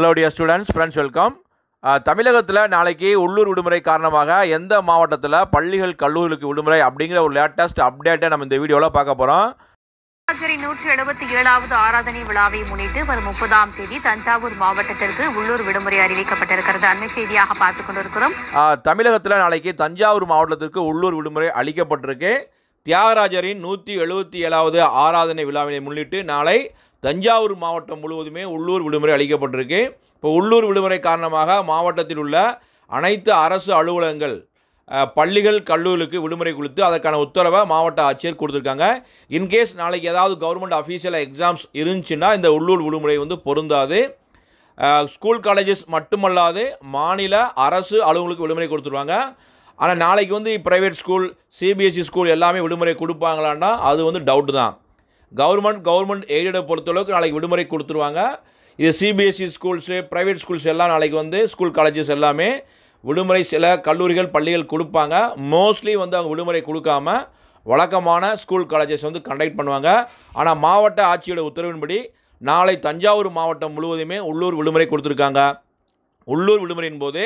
hello dear students friends welcome தமிழகத்தில் நாளைக்கு உள்ளூர் விடுமுறை காரணமாக எந்த மாவட்டத்தில் பள்ளிகள் கல்லூரிகளுக்கு விடுமுறை அப்படிங்கிற ஒரு லேட்டஸ்ட் அப்டேட்டை நம்ம இந்த வீடியோவில் பார்க்க போகிறோம் நூற்றி எழுபத்தி ஏழாவது ஆராதனை விழாவை முன்னிட்டு வரும் முப்பதாம் தேதி தஞ்சாவூர் மாவட்டத்திற்கு உள்ளூர் விடுமுறை அறிவிக்கப்பட்டிருக்கிறது அண்மை செய்தியாக பார்த்து கொண்டிருக்கிறோம் தமிழகத்தில் நாளைக்கு தஞ்சாவூர் மாவட்டத்திற்கு உள்ளூர் விடுமுறை அளிக்கப்பட்டிருக்கு தியாகராஜரின் நூற்றி எழுபத்தி ஏழாவது ஆராதனை விழாவினை முன்னிட்டு நாளை தஞ்சாவூர் மாவட்டம் முழுவதுமே உள்ளூர் விடுமுறை அளிக்கப்பட்டிருக்கு இப்போ உள்ளூர் விடுமுறை காரணமாக மாவட்டத்தில் உள்ள அனைத்து அரசு அலுவலகங்கள் பள்ளிகள் கல்லூரிகளுக்கு விடுமுறை கொடுத்து அதற்கான உத்தரவை மாவட்ட ஆட்சியர் கொடுத்துருக்காங்க இன்கேஸ் நாளைக்கு ஏதாவது கவர்மெண்ட் அஃபீஷியல் எக்ஸாம்ஸ் இருந்துச்சுன்னா இந்த உள்ளூர் விடுமுறை வந்து பொருந்தாது ஸ்கூல் காலேஜஸ் மட்டுமல்லாது மாநில அரசு அலுவலகங்களுக்கு விடுமுறை கொடுத்துருவாங்க ஆனால் நாளைக்கு வந்து ப்ரைவேட் ஸ்கூல் சிபிஎஸ்சி ஸ்கூல் எல்லாமே விடுமுறை கொடுப்பாங்களான்னா அது வந்து டவுட்டு தான் கவர்மெண்ட் கவர்மெண்ட் எய்டை பொறுத்தளவுக்கு நாளைக்கு விடுமுறை கொடுத்துருவாங்க இது சிபிஎஸ்சி ஸ்கூல்ஸு ப்ரைவேட் ஸ்கூல்ஸ் எல்லாம் நாளைக்கு வந்து ஸ்கூல் காலேஜஸ் எல்லாமே விடுமுறை சில கல்லூரிகள் பள்ளிகள் கொடுப்பாங்க மோஸ்ட்லி வந்து அவங்க விடுமுறை கொடுக்காம வழக்கமான ஸ்கூல் காலேஜஸ் வந்து கண்டக்ட் பண்ணுவாங்க ஆனால் மாவட்ட ஆட்சியோட உத்தரவின்படி நாளை தஞ்சாவூர் மாவட்டம் முழுவதுமே உள்ளூர் விடுமுறை கொடுத்துருக்காங்க உள்ளூர் விடுமுறையின் போது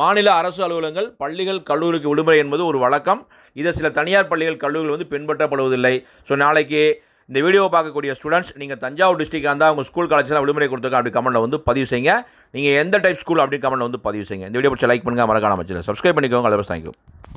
மாநில அரசு அலுவலகங்கள் பள்ளிகள் கல்லூரிக்கு விடுமுறை என்பது ஒரு வழக்கம் இதை சில தனியார் பள்ளிகள் கல்லூரிகள் வந்து பின்பற்றப்படுவதில்லை ஸோ நாளைக்கு இந்த வீடியோ பார்க்கக்கூடிய ஸ்டூடெண்ட்ஸ் நீங்கள் தஞ்சாவூர் டிஸ்ட்ரிக்டாக இருந்தால் உங்கள் ஸ்கூல் காலேஜில் விடுமுறை கொடுத்துருக்க அப்படி கமெண்ட்டில் வந்து பதிவு செய்யுங்க நீங்கள் எந்த டைப் ஸ்கூல் அப்படின்னு கமெண்ட்டில் வந்து பதிவு செய்யுங்க இந்த வீடியோ பிடிச்ச லைக் பண்ணுங்கள் மறக்காமல் அமைச்சர் சப்ஸ்கிரைப் பண்ணிக்கோங்க அதை தேங்க்யூ